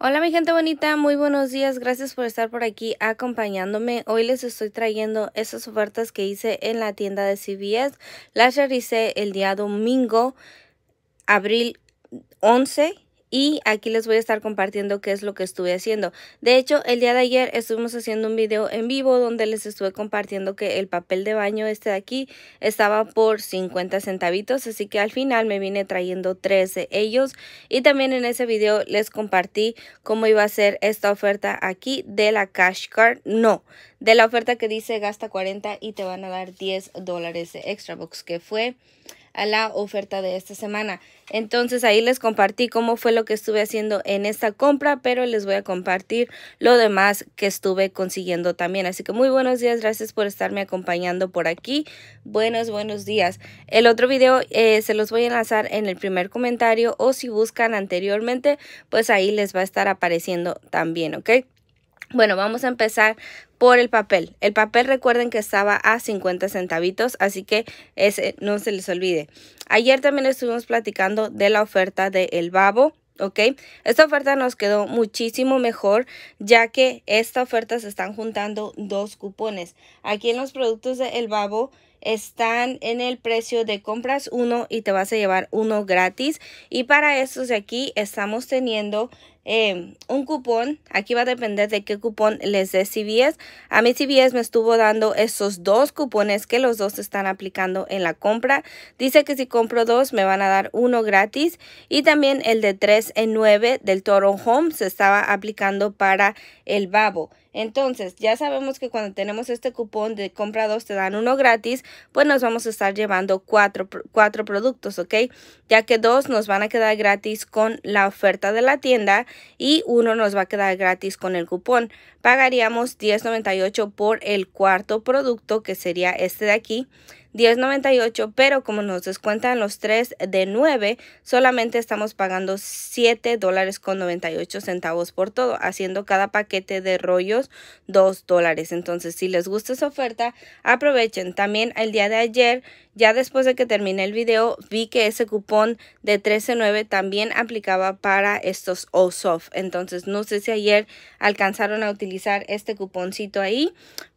Hola mi gente bonita, muy buenos días, gracias por estar por aquí acompañándome. Hoy les estoy trayendo esas ofertas que hice en la tienda de CVS. Las realicé el día domingo, abril 11 y aquí les voy a estar compartiendo qué es lo que estuve haciendo. De hecho, el día de ayer estuvimos haciendo un video en vivo donde les estuve compartiendo que el papel de baño este de aquí estaba por 50 centavitos, así que al final me vine trayendo tres de ellos y también en ese video les compartí cómo iba a ser esta oferta aquí de la cash card, no, de la oferta que dice gasta 40 y te van a dar 10 dólares de extra box que fue a la oferta de esta semana. Entonces ahí les compartí cómo fue lo que estuve haciendo en esta compra, pero les voy a compartir lo demás que estuve consiguiendo también. Así que muy buenos días, gracias por estarme acompañando por aquí. Buenos, buenos días. El otro video eh, se los voy a enlazar en el primer comentario o si buscan anteriormente, pues ahí les va a estar apareciendo también, ¿ok? Bueno, vamos a empezar por el papel. El papel recuerden que estaba a 50 centavitos, así que ese no se les olvide. Ayer también estuvimos platicando de la oferta de El Babo. ¿ok? Esta oferta nos quedó muchísimo mejor ya que esta oferta se están juntando dos cupones. Aquí en los productos de El Babo están en el precio de compras uno y te vas a llevar uno gratis. Y para estos de aquí estamos teniendo eh, un cupón. Aquí va a depender de qué cupón les dé CVS. A mí CVS me estuvo dando esos dos cupones que los dos están aplicando en la compra. Dice que si compro dos me van a dar uno gratis. Y también el de 3 en 9 del Toro Home se estaba aplicando para el babo. Entonces, ya sabemos que cuando tenemos este cupón de compra dos te dan uno gratis, pues nos vamos a estar llevando cuatro, productos, ¿ok? Ya que dos nos van a quedar gratis con la oferta de la tienda y uno nos va a quedar gratis con el cupón. Pagaríamos $10.98 por el cuarto producto, que sería este de aquí. 10.98, pero como nos descuentan los 3 de 9, solamente estamos pagando 7 dólares con 98 centavos por todo, haciendo cada paquete de rollos 2 dólares. Entonces, si les gusta esa oferta, aprovechen. También el día de ayer, ya después de que terminé el video, vi que ese cupón de 13.9 también aplicaba para estos OSOF. Entonces, no sé si ayer alcanzaron a utilizar este cuponcito ahí,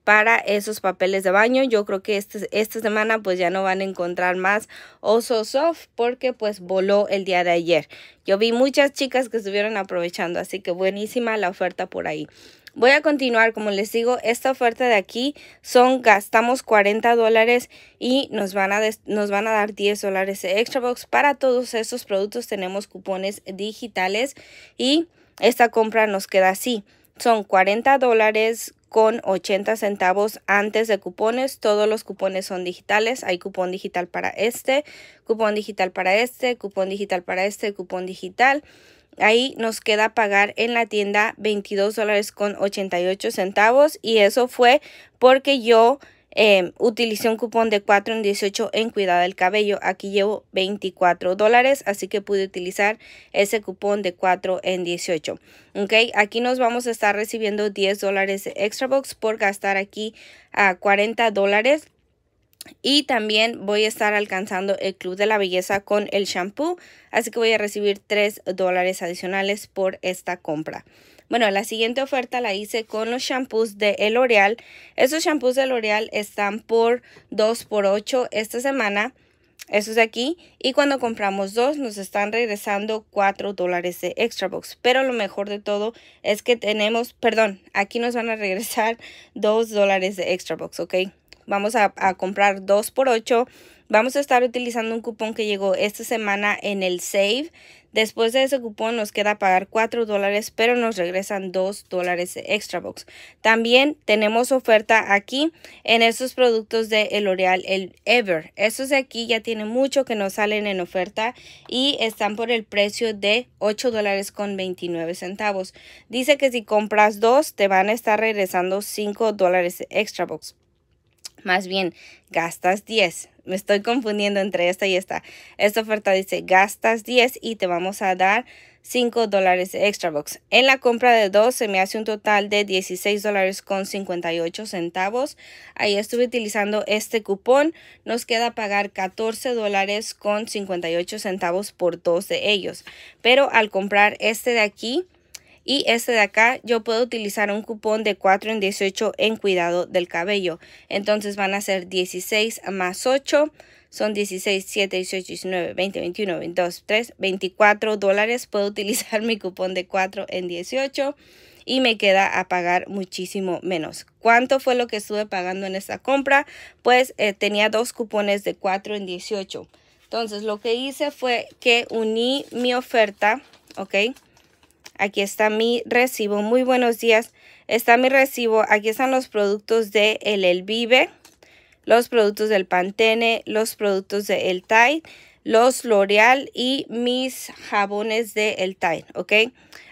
para esos papeles de baño. Yo creo que este, esta semana pues ya no van a encontrar más Oso Soft porque pues voló el día de ayer. Yo vi muchas chicas que estuvieron aprovechando, así que buenísima la oferta por ahí. Voy a continuar, como les digo, esta oferta de aquí son gastamos 40 dólares y nos van a, nos van a dar 10 dólares de extra box. Para todos estos productos tenemos cupones digitales y esta compra nos queda así. Son 40 dólares con 80 centavos antes de cupones. Todos los cupones son digitales. Hay cupón digital para este, cupón digital para este, cupón digital para este, cupón digital. Ahí nos queda pagar en la tienda 22 dólares con 88 centavos y eso fue porque yo Em, utilicé un cupón de 4 en 18 en cuidado del cabello. Aquí llevo 24 dólares, así que pude utilizar ese cupón de 4 en 18. Ok, aquí nos vamos a estar recibiendo 10 dólares de extra box por gastar aquí a 40 dólares. Y también voy a estar alcanzando el Club de la Belleza con el shampoo. Así que voy a recibir 3 dólares adicionales por esta compra. Bueno, la siguiente oferta la hice con los shampoos de L'Oreal. Esos shampoos de L'Oreal están por 2x8 esta semana. Eso es aquí. Y cuando compramos dos, nos están regresando 4 dólares de extra box. Pero lo mejor de todo es que tenemos, perdón, aquí nos van a regresar 2 dólares de extra box, ¿ok? Vamos a, comprar 2 por 8. Vamos a estar utilizando un cupón que llegó esta semana en el Save. Después de ese cupón nos queda pagar 4 dólares, pero nos regresan 2 dólares extra box. También tenemos oferta aquí en estos productos de L'Oreal, el Ever. Estos de aquí ya tienen mucho que nos salen en oferta y están por el precio de 8 dólares con 29 centavos. Dice que si compras dos te van a estar regresando 5 dólares extra box. Más bien, gastas 10 me estoy confundiendo entre esta y esta. Esta oferta dice gastas 10 y te vamos a dar 5 dólares de extra box. En la compra de dos se me hace un total de 16 dólares con 58 centavos. Ahí estuve utilizando este cupón. Nos queda pagar 14 dólares con 58 centavos por dos de ellos. Pero al comprar este de aquí y este de acá, yo puedo utilizar un cupón de 4 en 18 en cuidado del cabello. Entonces van a ser 16 más 8 son 16, 7, 18, 19, 20, 21, 22, 3, 24 dólares. Puedo utilizar mi cupón de 4 en 18 y me queda a pagar muchísimo menos. ¿Cuánto fue lo que estuve pagando en esta compra? Pues eh, tenía dos cupones de 4 en 18. Entonces lo que hice fue que uní mi oferta, ¿ok? Aquí está mi recibo. Muy buenos días. Está mi recibo. Aquí están los productos de El Vive, los productos del Pantene, los productos de El Tide, los L'Oreal y mis jabones de El Tide, ¿ok?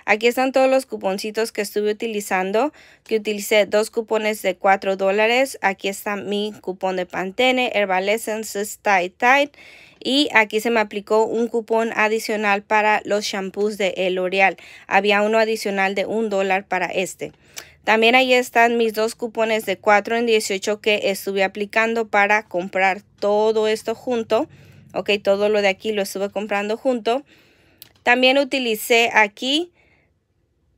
Aquí están todos los cuponcitos que estuve utilizando, que utilicé dos cupones de 4 dólares. Aquí está mi cupón de Pantene, Herbal Essences, Tight Tight Y aquí se me aplicó un cupón adicional para los shampoos de L'Oreal. Había uno adicional de 1 dólar para este. También ahí están mis dos cupones de 4 en 18 que estuve aplicando para comprar todo esto junto. Ok, todo lo de aquí lo estuve comprando junto. También utilicé aquí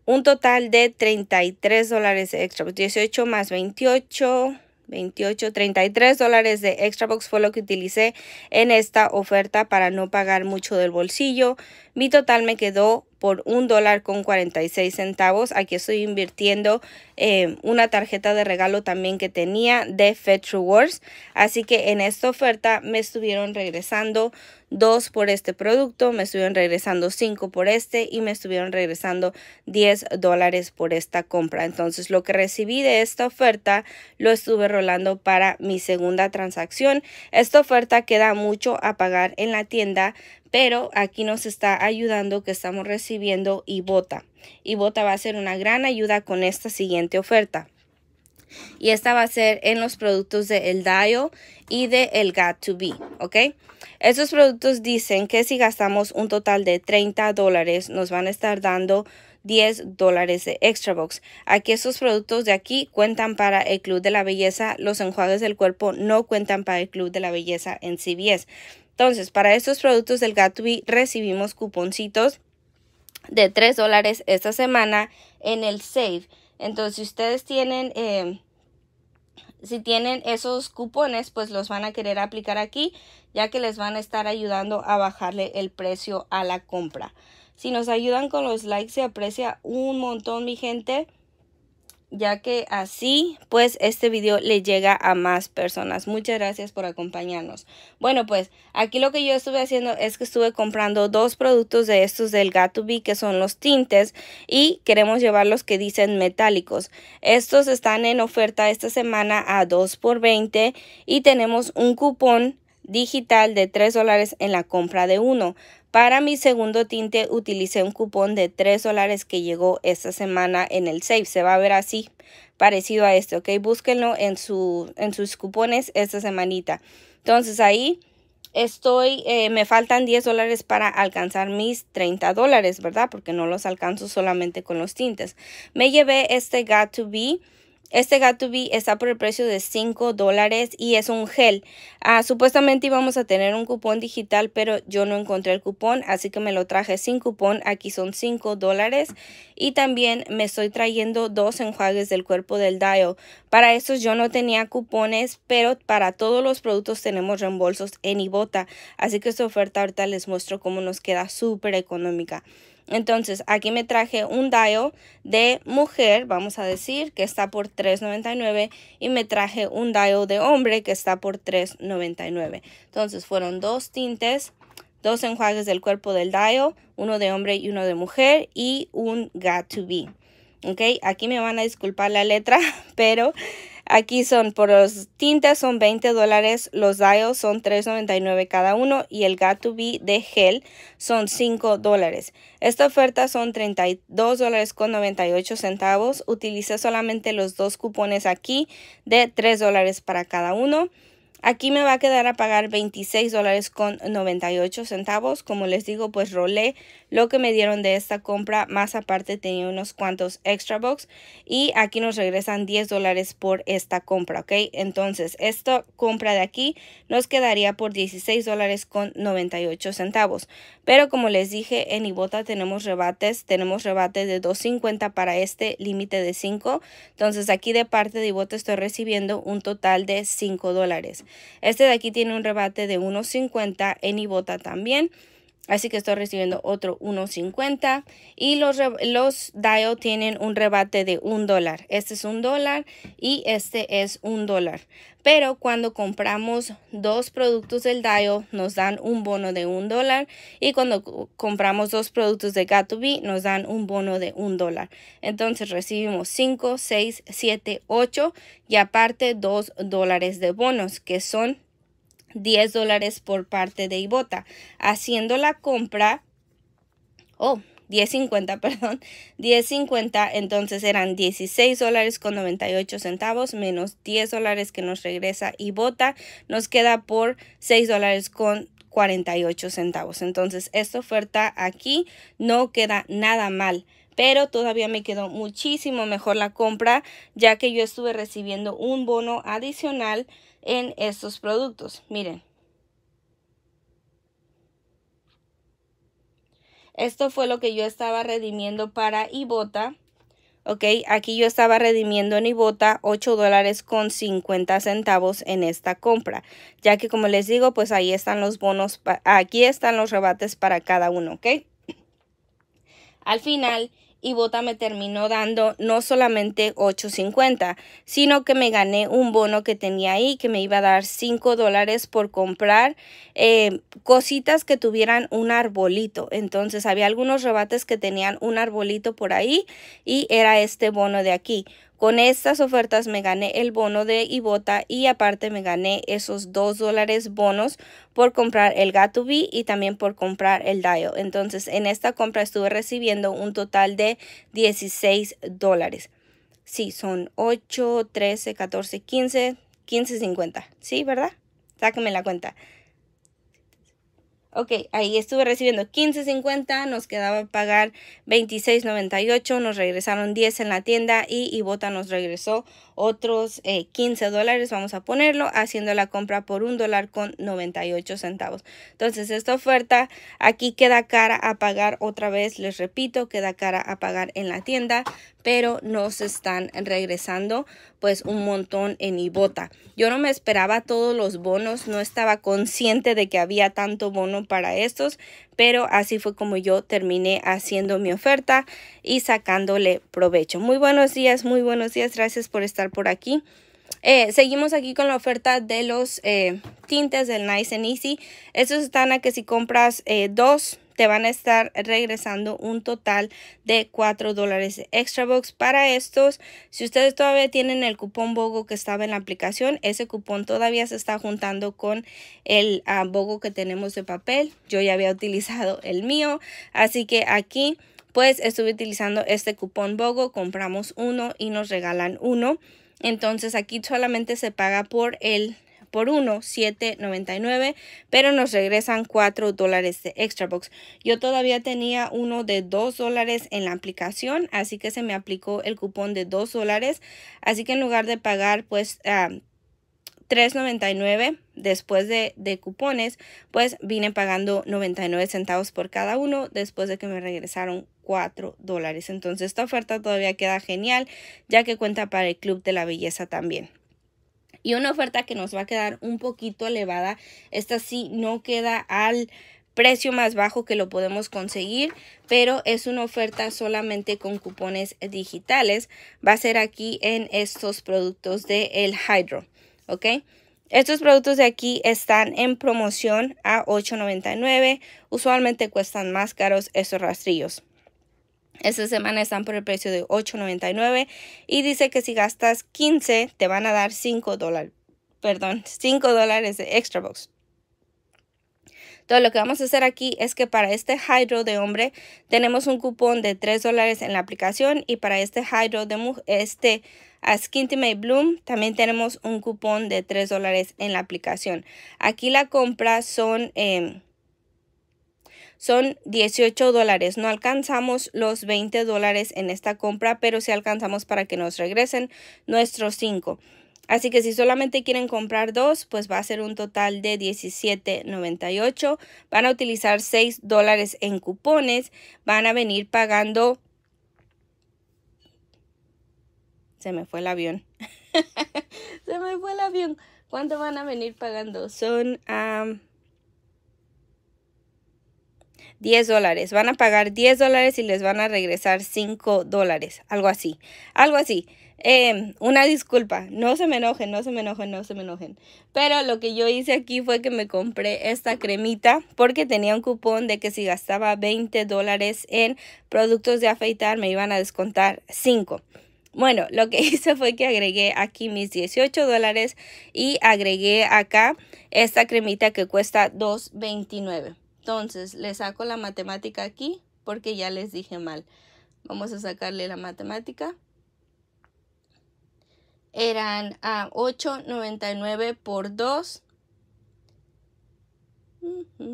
un total de 33 dólares extra, 18 más 28, 28, 33 dólares de extra box fue lo que utilicé en esta oferta para no pagar mucho del bolsillo. Mi total me quedó por un dólar con 46 centavos. Aquí estoy invirtiendo eh, una tarjeta de regalo también que tenía de Fetch Rewards. Así que en esta oferta me estuvieron regresando 2 por este producto, me estuvieron regresando 5 por este y me estuvieron regresando 10 dólares por esta compra. Entonces lo que recibí de esta oferta lo estuve rolando para mi segunda transacción. Esta oferta queda mucho a pagar en la tienda, pero aquí nos está ayudando que estamos recibiendo Y Ibota va a ser una gran ayuda con esta siguiente oferta. Y esta va a ser en los productos de El Dayo y de El Got to Be, ¿ok? Estos productos dicen que si gastamos un total de 30 dólares, nos van a estar dando 10 dólares de extra box. Aquí estos productos de aquí cuentan para el Club de la Belleza. Los enjuagues del cuerpo no cuentan para el Club de la Belleza en CVS. Entonces, para estos productos del Gatui recibimos cuponcitos de 3 dólares esta semana en el Save. Entonces, si ustedes tienen, em, si tienen esos cupones, pues los van a querer aplicar aquí, ya que les van a estar ayudando a bajarle el precio a la compra. Si nos ayudan con los likes, se aprecia un montón, mi gente ya que así pues este video le llega a más personas. Muchas gracias por acompañarnos. Bueno pues aquí lo que yo estuve haciendo es que estuve comprando dos productos de estos del Gatubi que son los tintes y queremos llevar los que dicen metálicos. Estos están en oferta esta semana a 2 por 20 y tenemos un cupón digital de 3 dólares en la compra de uno. Para mi segundo tinte utilicé un cupón de 3 dólares que llegó esta semana en el Save. Se va a ver así, parecido a este, ¿ok? Búsquenlo en, su, en sus cupones esta semanita. Entonces ahí estoy, eh, me faltan 10 dólares para alcanzar mis 30 dólares, ¿verdad? Porque no los alcanzo solamente con los tintes. Me llevé este Got to Be este Got2B está por el precio de 5 dólares y es un gel. Ah, supuestamente íbamos a tener un cupón digital, pero yo no encontré el cupón, así que me lo traje sin cupón. Aquí son 5 dólares. Y también me estoy trayendo dos enjuagues del cuerpo del Dial. Para estos yo no tenía cupones, pero para todos los productos tenemos reembolsos en Ibota. Así que esta oferta ahorita les muestro cómo nos queda súper económica. Entonces aquí me traje un dial de mujer, vamos a decir que está por $3.99 y me traje un dial de hombre que está por $3.99. Entonces fueron dos tintes, dos enjuagues del cuerpo del dial, uno de hombre y uno de mujer y un got to be. Ok, aquí me van a disculpar la letra, pero Aquí son por los tintes son 20 dólares, los dials son 3.99 cada uno y el be de gel son 5 dólares. Esta oferta son 32 dólares con 98 centavos. Utilicé solamente los dos cupones aquí de 3 dólares para cada uno. Aquí me va a quedar a pagar 26 dólares con 98 centavos. Como les digo, pues rolé lo que me dieron de esta compra, más aparte tenía unos cuantos extra box y aquí nos regresan 10 dólares por esta compra, ¿ok? Entonces, esta compra de aquí nos quedaría por 16 dólares con 98 centavos. Pero como les dije, en Ibota tenemos rebates, tenemos rebate de 2.50 para este límite de 5. Entonces, aquí de parte de Ibota estoy recibiendo un total de 5 dólares. Este de aquí tiene un rebate de 1.50 en Ibota también. Así que estoy recibiendo otro 1.50 y los, los tienen un rebate de un dólar. Este es un dólar y este es un dólar. Pero cuando compramos dos productos del DIO nos dan un bono de un dólar y cuando compramos dos productos de GATUBI nos dan un bono de un dólar. Entonces recibimos 5, 6, 7, 8 y aparte 2 dólares de bonos que son 10 dólares por parte de Ibota, haciendo la compra, oh, 10.50, perdón, 10.50, entonces eran 16 dólares con 98 centavos menos 10 dólares que nos regresa Ibota, nos queda por 6 dólares con 48 centavos. Entonces esta oferta aquí no queda nada mal pero todavía me quedó muchísimo mejor la compra ya que yo estuve recibiendo un bono adicional en estos productos. Miren. Esto fue lo que yo estaba redimiendo para Ibota. Ok, aquí yo estaba redimiendo en Ibota 8 dólares con 50 centavos en esta compra. Ya que como les digo, pues ahí están los bonos, aquí están los rebates para cada uno, ok. Al final, y Bota me terminó dando no solamente 8.50, sino que me gané un bono que tenía ahí que me iba a dar 5 dólares por comprar eh, cositas que tuvieran un arbolito. Entonces había algunos rebates que tenían un arbolito por ahí y era este bono de aquí. Con estas ofertas me gané el bono de Ibota y aparte me gané esos 2 dólares bonos por comprar el Gatubi y también por comprar el Dio. Entonces en esta compra estuve recibiendo un total de 16 dólares. Sí, son 8, 13, 14, 15, 15, 50. Sí, ¿verdad? Sáquenme la cuenta. Ok, ahí estuve recibiendo 15.50, nos quedaba pagar 26.98, nos regresaron 10 en la tienda y Ibota nos regresó otros 15 eh, dólares, vamos a ponerlo, haciendo la compra por un dólar con 98 centavos. Entonces, esta oferta aquí queda cara a pagar otra vez, les repito, queda cara a pagar en la tienda, pero nos están regresando pues un montón en Ibota. Yo no me esperaba todos los bonos, no estaba consciente de que había tanto bono para estos, pero así fue como yo terminé haciendo mi oferta y sacándole provecho. Muy buenos días, muy buenos días, gracias por estar por aquí. Eh, seguimos aquí con la oferta de los eh, tintes del Nice and Easy. Estos están a que si compras eh, dos te van a estar regresando un total de 4 dólares extra box para estos. Si ustedes todavía tienen el cupón BOGO que estaba en la aplicación, ese cupón todavía se está juntando con el ah, BOGO que tenemos de papel. Yo ya había utilizado el mío, así que aquí pues estuve utilizando este cupón BOGO, compramos uno y nos regalan uno. Entonces aquí solamente se paga por el por 1, 7.99, pero nos regresan 4 dólares de extra box. Yo todavía tenía uno de 2 dólares en la aplicación, así que se me aplicó el cupón de 2 dólares, así que en lugar de pagar pues... 3.99 ah, después de, de, cupones, pues vine pagando 99 centavos por cada uno después de que me regresaron 4 dólares. Entonces esta oferta todavía queda genial ya que cuenta para el Club de la Belleza también y una oferta que nos va a quedar un poquito elevada. Esta sí no queda al precio más bajo que lo podemos conseguir, pero es una oferta solamente con cupones digitales. Va a ser aquí en estos productos de El Hydro, ¿ok? Estos productos de aquí están en promoción a $8.99. Usualmente cuestan más caros esos rastrillos. Esta semana están por el precio de $8.99 y dice que si gastas 15 te van a dar 5 dólares, perdón, 5 dólares de extra box. Entonces lo que vamos a hacer aquí es que para este hydro de hombre tenemos un cupón de 3 dólares en la aplicación y para este hydro de mujer, este a Bloom también tenemos un cupón de 3 dólares en la aplicación. Aquí la compra son... Em, son 18 dólares. No alcanzamos los 20 dólares en esta compra, pero sí alcanzamos para que nos regresen nuestros 5. Así que si solamente quieren comprar dos, pues va a ser un total de $17.98. Van a utilizar 6 dólares en cupones. Van a venir pagando... Se me fue el avión. Se me fue el avión. ¿Cuánto van a venir pagando? Son... 10 dólares. Van a pagar 10 dólares y les van a regresar 5 dólares. Algo así. Algo así. Em, una disculpa, no se me enojen, no se me enojen, no se me enojen. Pero lo que yo hice aquí fue que me compré esta cremita porque tenía un cupón de que si gastaba 20 dólares en productos de afeitar me iban a descontar 5. Bueno, lo que hice fue que agregué aquí mis 18 dólares y agregué acá esta cremita que cuesta 2.29. Entonces, le saco la matemática aquí porque ya les dije mal. Vamos a sacarle la matemática. Eran a 8.99 por 2. por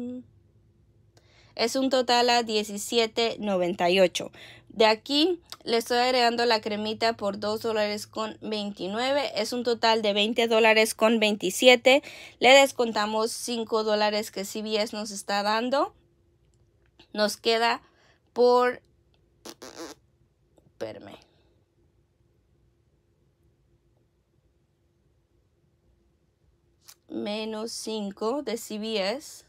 es un total a $17.98. De aquí le estoy agregando la cremita por $2.29. dólares 29. Es un total de 20 dólares 27. Le descontamos 5 dólares que CBS nos está dando. Nos queda por... Espérame. Menos 5 de CBS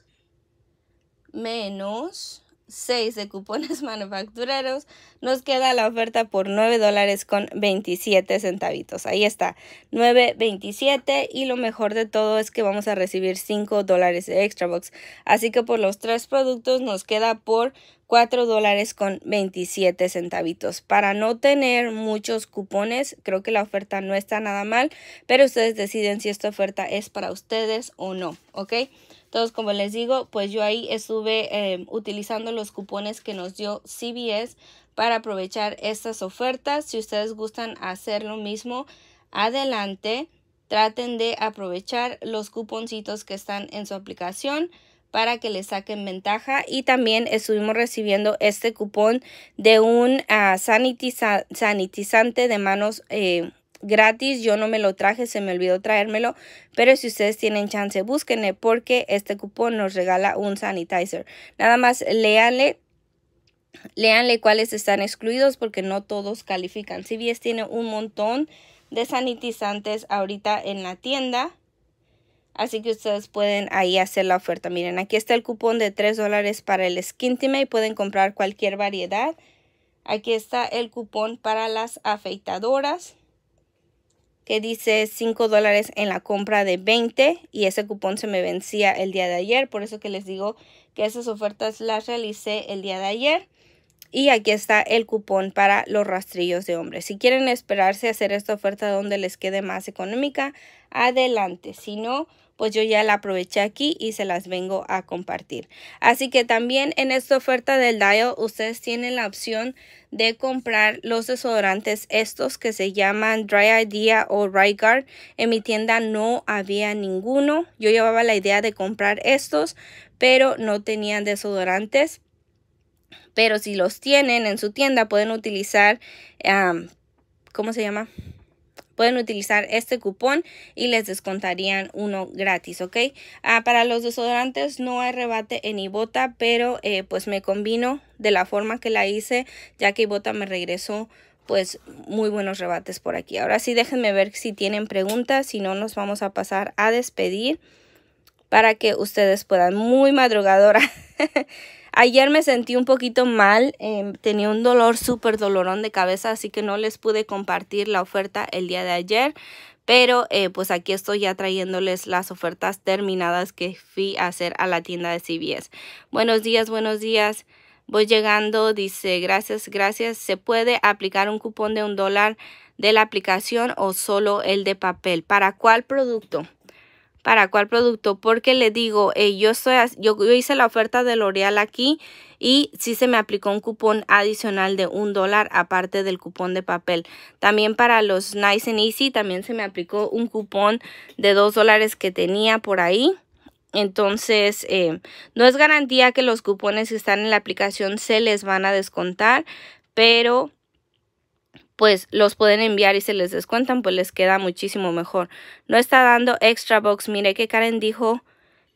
menos 6 de cupones manufactureros, nos queda la oferta por 9 dólares con 27 centavitos. Ahí está, 9.27 y lo mejor de todo es que vamos a recibir 5 dólares de extra box. Así que por los tres productos nos queda por 4 dólares con 27 centavitos. Para no tener muchos cupones, creo que la oferta no está nada mal, pero ustedes deciden si esta oferta es para ustedes o no, ¿ok? Entonces, como les digo, pues yo ahí estuve em, utilizando los cupones que nos dio CBS para aprovechar estas ofertas. Si ustedes gustan hacer lo mismo, adelante. Traten de aprovechar los cuponcitos que están en su aplicación para que le saquen ventaja y también estuvimos recibiendo este cupón de un ah, sanitizante de manos eh, gratis. Yo no me lo traje, se me olvidó traérmelo. Pero si ustedes tienen chance, búsquenle porque este cupón nos regala un sanitizer. Nada más léanle leanle cuáles están excluidos porque no todos califican. si CVS tiene un montón de sanitizantes ahorita en la tienda. Así que ustedes pueden ahí hacer la oferta. Miren, aquí está el cupón de 3 dólares para el Skintime. y pueden comprar cualquier variedad. Aquí está el cupón para las afeitadoras que dice 5 dólares en la compra de 20 y ese cupón se me vencía el día de ayer. Por eso que les digo que esas ofertas las realicé el día de ayer. Y aquí está el cupón para los rastrillos de hombres Si quieren esperarse a hacer esta oferta donde les quede más económica, adelante. Si no, pues yo ya la aproveché aquí y se las vengo a compartir. Así que también en esta oferta del Dial ustedes tienen la opción de comprar los desodorantes estos que se llaman Dry Idea o Right Guard. En mi tienda no había ninguno. Yo llevaba la idea de comprar estos, pero no tenían desodorantes. Pero si los tienen en su tienda pueden utilizar, ¿cómo se llama? Pueden utilizar este cupón y les descontarían uno gratis, ¿ok? Ah, para los desodorantes no hay rebate en Ibota, pero eh, pues me combino de la forma que la hice, ya que Ibota me regresó pues muy buenos rebates por aquí. Ahora sí, déjenme ver si tienen preguntas, si no nos vamos a pasar a despedir para que ustedes puedan. Muy madrugadora. Ayer me sentí un poquito mal, em, tenía un dolor súper dolorón de cabeza, así que no les pude compartir la oferta el día de ayer. Pero eh, pues aquí estoy ya trayéndoles las ofertas terminadas que fui a hacer a la tienda de CVS. Buenos días, buenos días. Voy llegando, dice, gracias, gracias. ¿Se puede aplicar un cupón de un dólar de la aplicación o solo el de papel? ¿Para cuál producto? para cuál producto, porque le digo, yo, yo, hice la oferta de L'Oreal aquí y sí se me aplicó un cupón adicional de un dólar aparte del cupón de papel. También para los Nice and Easy también se me aplicó un cupón de dos dólares que tenía por ahí. Entonces, eh, no es garantía que los cupones que están en la aplicación se les van a descontar, pero pues los pueden enviar y se les descuentan, pues les queda muchísimo mejor. No está dando extra box. Mire que Karen dijo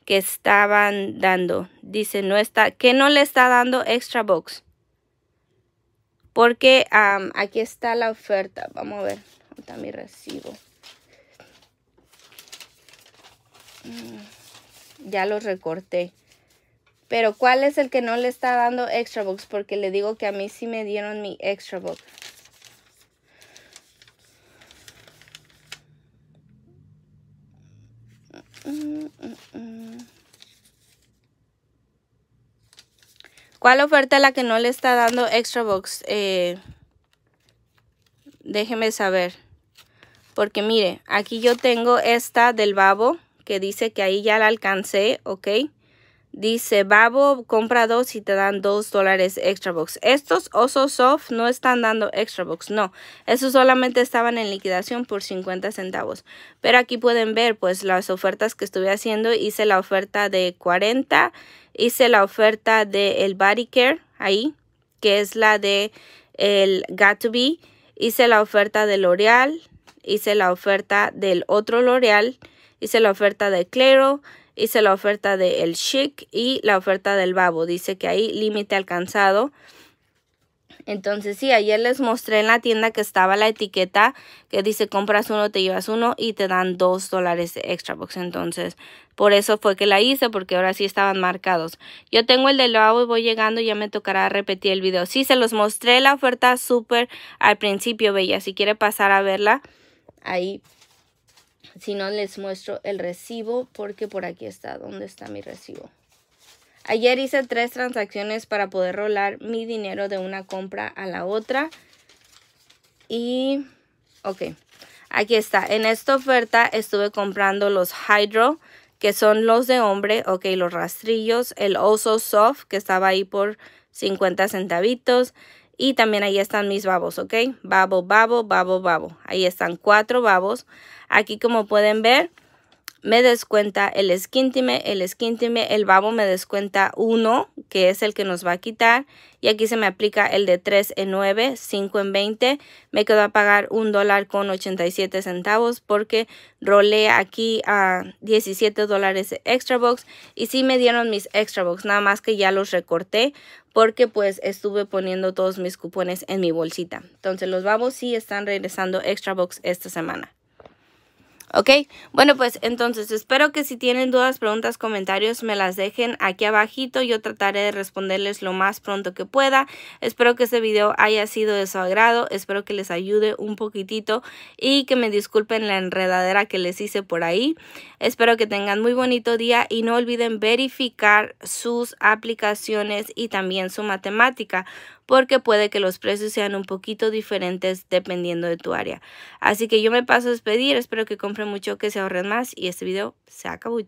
que estaban dando. Dice, no está, que no le está dando extra box. Porque aquí está la oferta. Vamos a ver. Está mi recibo. Mm, ya lo recorté. Pero ¿cuál es el que no le está dando extra box? Porque le digo que a mí sí me dieron mi extra box. ¿Cuál oferta la que no le está dando Extra Box? Eh, déjeme saber. Porque mire, aquí yo tengo esta del babo que dice que ahí ya la alcancé, ¿ok? Dice, Babo compra dos y te dan dos dólares extra box. Estos osos soft no están dando extra box, no. Esos solamente estaban en liquidación por 50 centavos. Pero aquí pueden ver pues las ofertas que estuve haciendo. Hice la oferta de 40, hice la oferta de el body care ahí, que es la de el got to be. Hice la oferta de L'Oreal, hice la oferta del otro L'Oreal, hice la oferta de Clero hice la oferta de El Chic y la oferta del Babo. Dice que hay límite alcanzado. Entonces sí, ayer les mostré en la tienda que estaba la etiqueta que dice compras uno, te llevas uno y te dan dos dólares de extra box. Entonces por eso fue que la hice porque ahora sí estaban marcados. Yo tengo el del Babo y voy llegando ya me tocará repetir el video. Sí, se los mostré la oferta súper al principio, Bella. Si quiere pasar a verla ahí si no, les muestro el recibo porque por aquí está. donde está mi recibo? Ayer hice tres transacciones para poder rolar mi dinero de una compra a la otra. Y, ok, aquí está. En esta oferta estuve comprando los Hydro, que son los de hombre, ok, los rastrillos, el Oso Soft, que estaba ahí por 50 centavitos, y también ahí están mis babos, ¿ok? Babo, babo, babo, babo. Ahí están cuatro babos. Aquí como pueden ver, me descuenta el esquíntime, el esquíntime, el babo me descuenta uno, que es el que nos va a quitar. Y aquí se me aplica el de 3 en 9, 5 en 20. Me quedo a pagar un dólar con 87 centavos porque rolé aquí a 17 dólares extra box. Y sí me dieron mis extra box, nada más que ya los recorté porque pues estuve poniendo todos mis cupones en mi bolsita. Entonces los babos sí están regresando extra box esta semana. ¿Ok? Bueno, pues entonces espero que si tienen dudas, preguntas, comentarios, me las dejen aquí abajito. Yo trataré de responderles lo más pronto que pueda. Espero que este video haya sido de su agrado. Espero que les ayude un poquitito y que me disculpen la enredadera que les hice por ahí. Espero que tengan muy bonito día y no olviden verificar sus aplicaciones y también su matemática porque puede que los precios sean un poquito diferentes dependiendo de tu área. Así que yo me paso a despedir, espero que compren mucho, que se ahorren más y este video se acabó.